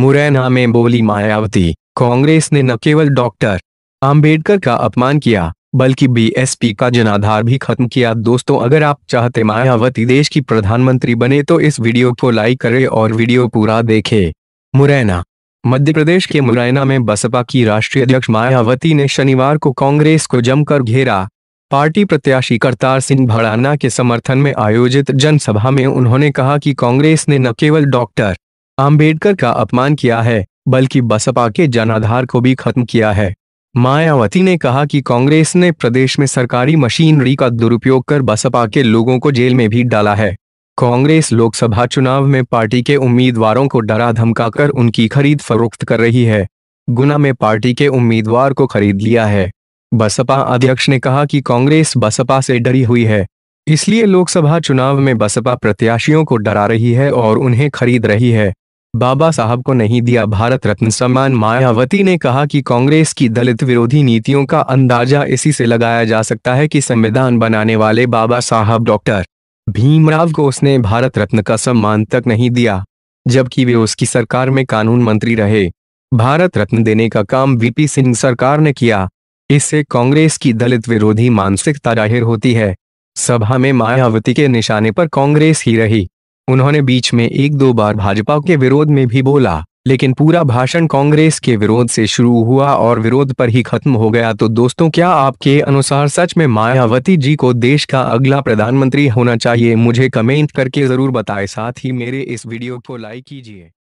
मुरैना में बोली मायावती कांग्रेस ने न केवल डॉक्टर आम्बेडकर का अपमान किया बल्कि बीएसपी का जनाधार भी खत्म किया दोस्तों अगर आप चाहते मायावती देश की प्रधानमंत्री बने तो इस वीडियो को लाइक करें और वीडियो पूरा देखें मुरैना मध्य प्रदेश के मुरैना में बसपा की राष्ट्रीय अध्यक्ष मायावती ने शनिवार को कांग्रेस को जमकर घेरा पार्टी प्रत्याशी करतार सिंह भड़ाना के समर्थन में आयोजित जनसभा में उन्होंने कहा कि कांग्रेस ने न केवल डॉक्टर आम्बेडकर का अपमान किया है बल्कि बसपा के जनाधार को भी खत्म किया है मायावती ने कहा कि कांग्रेस ने प्रदेश में सरकारी मशीनरी का दुरुपयोग कर बसपा के लोगों को जेल में भी डाला है कांग्रेस लोकसभा चुनाव में पार्टी के उम्मीदवारों को डरा धमकाकर उनकी खरीद फरोख्त कर रही है गुना में पार्टी के उम्मीदवार को खरीद लिया है बसपा अध्यक्ष ने कहा कि कांग्रेस बसपा से डरी हुई है इसलिए लोकसभा चुनाव में बसपा प्रत्याशियों को डरा रही है और उन्हें खरीद रही है बाबा साहब को नहीं दिया भारत रत्न सम्मान मायावती ने कहा कि कांग्रेस की दलित विरोधी नीतियों का अंदाजा इसी से लगाया जा सकता है कि संविधान बनाने वाले बाबा साहब डॉक्टर भीमराव को उसने भारत रत्न का सम्मान तक नहीं दिया जबकि वे उसकी सरकार में कानून मंत्री रहे भारत रत्न देने का काम वीपी सिंह सरकार ने किया इससे कांग्रेस की दलित विरोधी मानसिकता जाहिर होती है सभा में मायावती के निशाने पर कांग्रेस ही रही उन्होंने बीच में एक दो बार भाजपा के विरोध में भी बोला लेकिन पूरा भाषण कांग्रेस के विरोध से शुरू हुआ और विरोध पर ही खत्म हो गया तो दोस्तों क्या आपके अनुसार सच में मायावती जी को देश का अगला प्रधानमंत्री होना चाहिए मुझे कमेंट करके जरूर बताएं साथ ही मेरे इस वीडियो को लाइक कीजिए